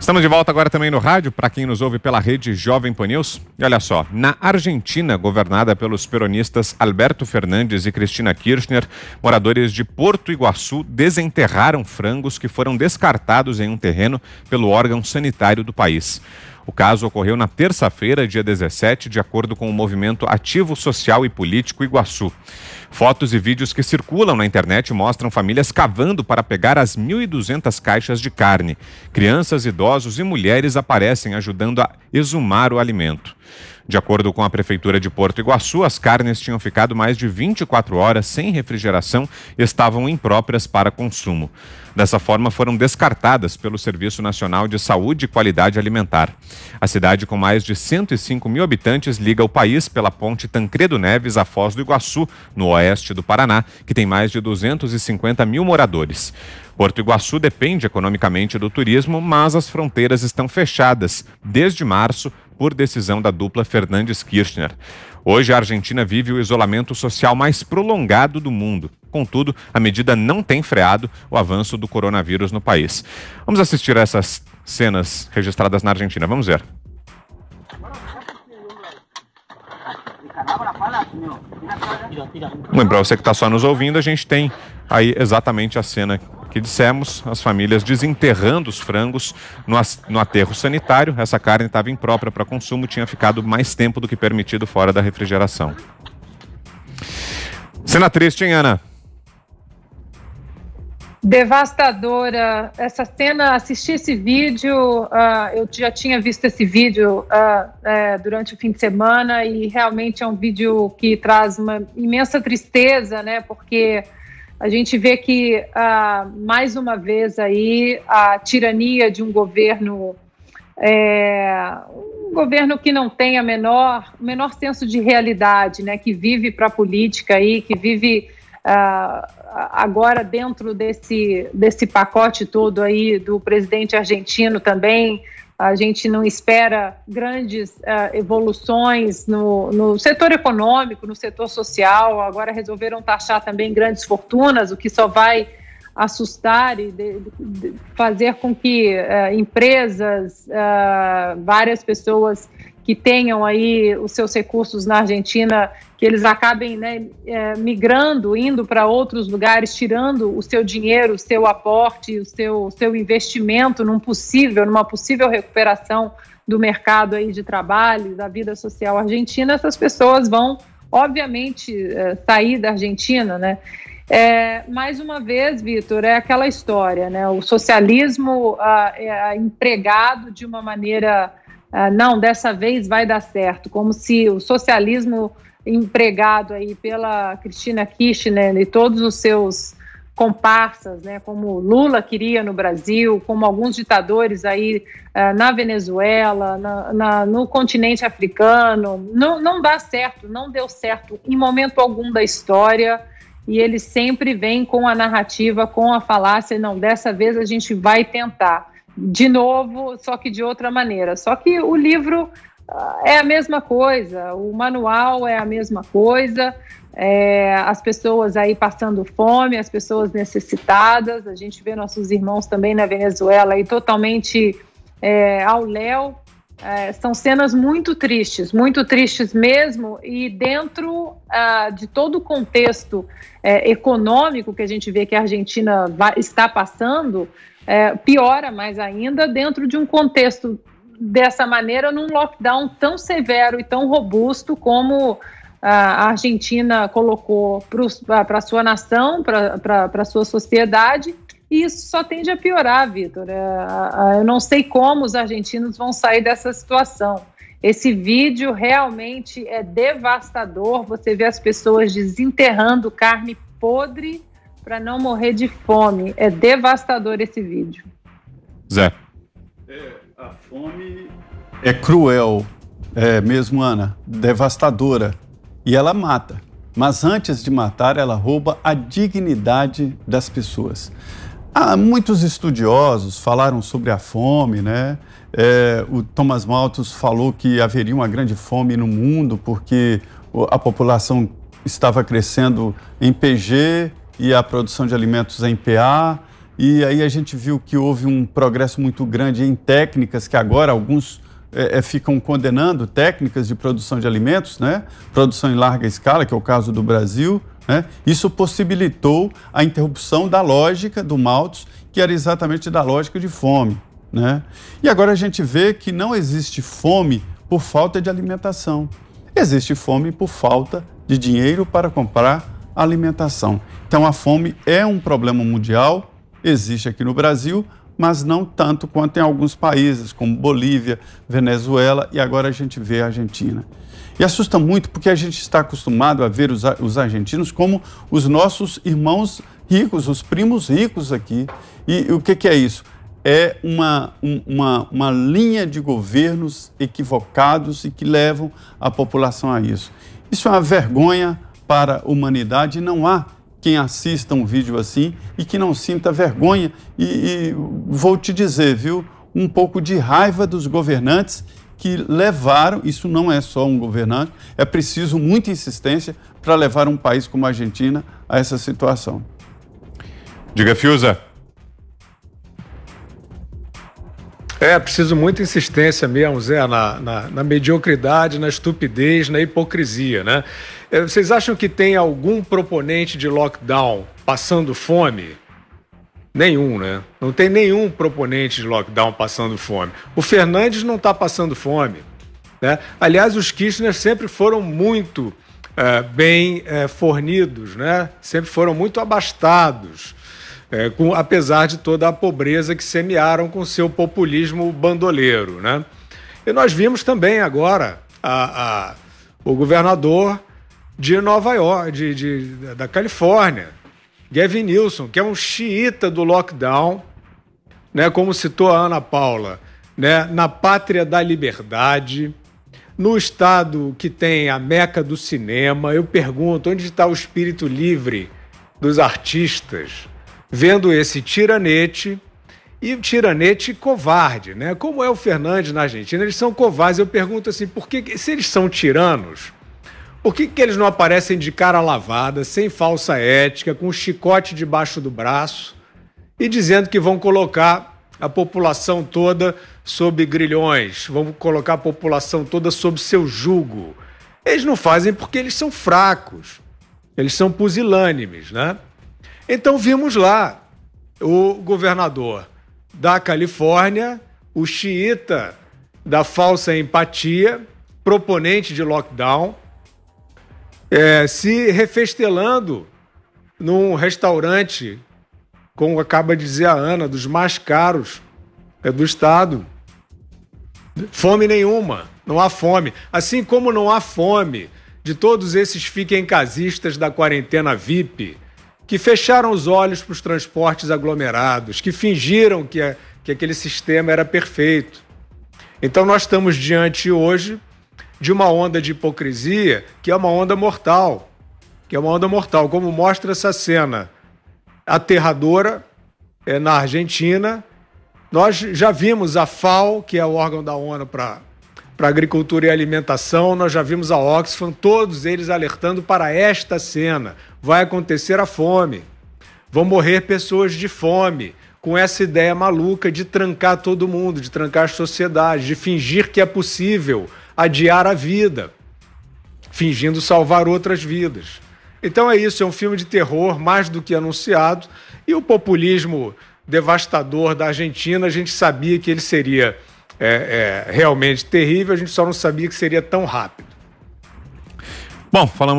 Estamos de volta agora também no rádio, para quem nos ouve pela rede Jovem Pan News. E olha só, na Argentina, governada pelos peronistas Alberto Fernandes e Cristina Kirchner, moradores de Porto Iguaçu desenterraram frangos que foram descartados em um terreno pelo órgão sanitário do país. O caso ocorreu na terça-feira, dia 17, de acordo com o movimento Ativo Social e Político Iguaçu. Fotos e vídeos que circulam na internet mostram famílias cavando para pegar as 1.200 caixas de carne. Crianças, idosos e mulheres aparecem ajudando a exumar o alimento. De acordo com a Prefeitura de Porto Iguaçu, as carnes tinham ficado mais de 24 horas sem refrigeração e estavam impróprias para consumo. Dessa forma, foram descartadas pelo Serviço Nacional de Saúde e Qualidade Alimentar. A cidade, com mais de 105 mil habitantes, liga o país pela ponte Tancredo Neves à Foz do Iguaçu, no oeste do Paraná, que tem mais de 250 mil moradores. Porto Iguaçu depende economicamente do turismo, mas as fronteiras estão fechadas desde março por decisão da dupla Fernandes-Kirchner. Hoje, a Argentina vive o isolamento social mais prolongado do mundo. Contudo, a medida não tem freado o avanço do coronavírus no país. Vamos assistir a essas cenas registradas na Argentina. Vamos ver. Lembrar para você que está só nos ouvindo, a gente tem aí exatamente a cena que dissemos, as famílias desenterrando os frangos no aterro sanitário. Essa carne estava imprópria para consumo, tinha ficado mais tempo do que permitido fora da refrigeração. Cena triste, hein, Ana? devastadora. Essa cena, assisti esse vídeo, uh, eu já tinha visto esse vídeo uh, durante o fim de semana e realmente é um vídeo que traz uma imensa tristeza, né? Porque a gente vê que, ah, mais uma vez, aí, a tirania de um governo, é, um governo que não tem a menor, o menor senso de realidade, né, que vive para a política, aí, que vive ah, agora dentro desse, desse pacote todo aí do presidente argentino também, a gente não espera grandes uh, evoluções no, no, setor econômico, no setor social. Agora resolveram taxar também grandes fortunas, o que só vai assustar e de, de fazer com que uh, empresas, uh, várias pessoas que tenham aí os seus recursos na Argentina, que eles acabem né, é, migrando, indo para outros lugares, tirando o seu dinheiro, o seu aporte, o seu, o seu investimento num possível, numa possível recuperação do mercado aí de trabalho, da vida social argentina, essas pessoas vão, obviamente, é, sair da Argentina, né? É, mais uma vez, Vitor, é aquela história, né? O socialismo ah, é empregado de uma maneira ah, não, dessa vez vai dar certo, como se o socialismo empregado aí pela Cristina Kirchner e todos os seus comparsas, né, como Lula queria no Brasil, como alguns ditadores aí ah, na Venezuela, na, na, no continente africano, não, não dá certo, não deu certo em momento algum da história e ele sempre vem com a narrativa, com a falácia, não, dessa vez a gente vai tentar de novo, só que de outra maneira. Só que o livro ah, é a mesma coisa, o manual é a mesma coisa, é, as pessoas aí passando fome, as pessoas necessitadas, a gente vê nossos irmãos também na Venezuela aí totalmente é, ao léu, é, são cenas muito tristes, muito tristes mesmo, e dentro ah, de todo o contexto é, econômico que a gente vê que a Argentina vai, está passando, é, piora mais ainda dentro de um contexto dessa maneira, num lockdown tão severo e tão robusto como a Argentina colocou para a sua nação, para a sua sociedade, e isso só tende a piorar, Vitor. É, eu não sei como os argentinos vão sair dessa situação. Esse vídeo realmente é devastador. Você vê as pessoas desenterrando carne podre para não morrer de fome. É devastador esse vídeo. Zé. É, a fome é cruel, é mesmo, Ana, devastadora. E ela mata. Mas antes de matar, ela rouba a dignidade das pessoas. Há ah, muitos estudiosos falaram sobre a fome, né? É, o Thomas Malthus falou que haveria uma grande fome no mundo porque a população estava crescendo em PG e a produção de alimentos em PA. E aí a gente viu que houve um progresso muito grande em técnicas que agora alguns é, é, ficam condenando técnicas de produção de alimentos, né? Produção em larga escala, que é o caso do Brasil. Né? Isso possibilitou a interrupção da lógica do Maltz, que era exatamente da lógica de fome. Né? E agora a gente vê que não existe fome por falta de alimentação. Existe fome por falta de dinheiro para comprar alimentação. Então, a fome é um problema mundial, existe aqui no Brasil, mas não tanto quanto em alguns países, como Bolívia, Venezuela e agora a gente vê a Argentina. E assusta muito porque a gente está acostumado a ver os, os argentinos como os nossos irmãos ricos, os primos ricos aqui. E, e o que, que, é isso? É uma, um, uma, uma linha de governos equivocados e que levam a população a isso. Isso é uma vergonha para a humanidade. Não há quem assista um vídeo assim e que não sinta vergonha. E, e vou te dizer, viu, um pouco de raiva dos governantes que levaram, isso não é só um governante, é preciso muita insistência para levar um país como a Argentina a essa situação. Diga, Fiuza. É, preciso muita insistência mesmo, Zé, na, na, na mediocridade, na estupidez, na hipocrisia, né? É, vocês acham que tem algum proponente de lockdown passando fome? Nenhum, né? Não tem nenhum proponente de lockdown passando fome. O Fernandes não está passando fome. Né? Aliás, os Kirchner sempre foram muito é, bem é, fornidos, né? sempre foram muito abastados, é, com, apesar de toda a pobreza que semearam com seu populismo bandoleiro. Né? E nós vimos também agora a, a, o governador de Nova York, de, de, da Califórnia. Gavin Newsom, que é um xiita do lockdown, né, como citou a Ana Paula, né, na pátria da liberdade, no estado que tem a meca do cinema. Eu pergunto, onde está o espírito livre dos artistas vendo esse tiranete? E tiranete covarde, né? Como é o Fernandes na Argentina, eles são covardes. Eu pergunto assim, por que, se eles são tiranos, por que, que eles não aparecem de cara lavada, sem falsa ética, com um chicote debaixo do braço e dizendo que vão colocar a população toda sob grilhões, vão colocar a população toda sob seu jugo? Eles não fazem porque eles são fracos, eles são pusilânimes, né? Então vimos lá o governador da Califórnia, o xiita da falsa empatia, proponente de lockdown, é, se refestelando num restaurante, como acaba de dizer a Ana, dos mais caros é, do estado. Fome nenhuma, não há fome. Assim como não há fome de todos esses fiquem casistas da quarentena VIP, que fecharam os olhos para os transportes aglomerados, que fingiram que, é, que aquele sistema era perfeito. Então, nós estamos diante hoje de uma onda de hipocrisia que é uma onda mortal. Que é uma onda mortal, como mostra essa cena aterradora é, na Argentina. Nós já vimos a FAO, que é o órgão da ONU para agricultura e alimentação, nós já vimos a Oxfam, todos eles alertando para esta cena. Vai acontecer a fome, vão morrer pessoas de fome, com essa ideia maluca de trancar todo mundo, de trancar a sociedade, de fingir que é possível adiar a vida, fingindo salvar outras vidas. Então é isso, é um filme de terror mais do que anunciado e o populismo devastador da Argentina, a gente sabia que ele seria é, é, realmente terrível, a gente só não sabia que seria tão rápido. Bom, falamos.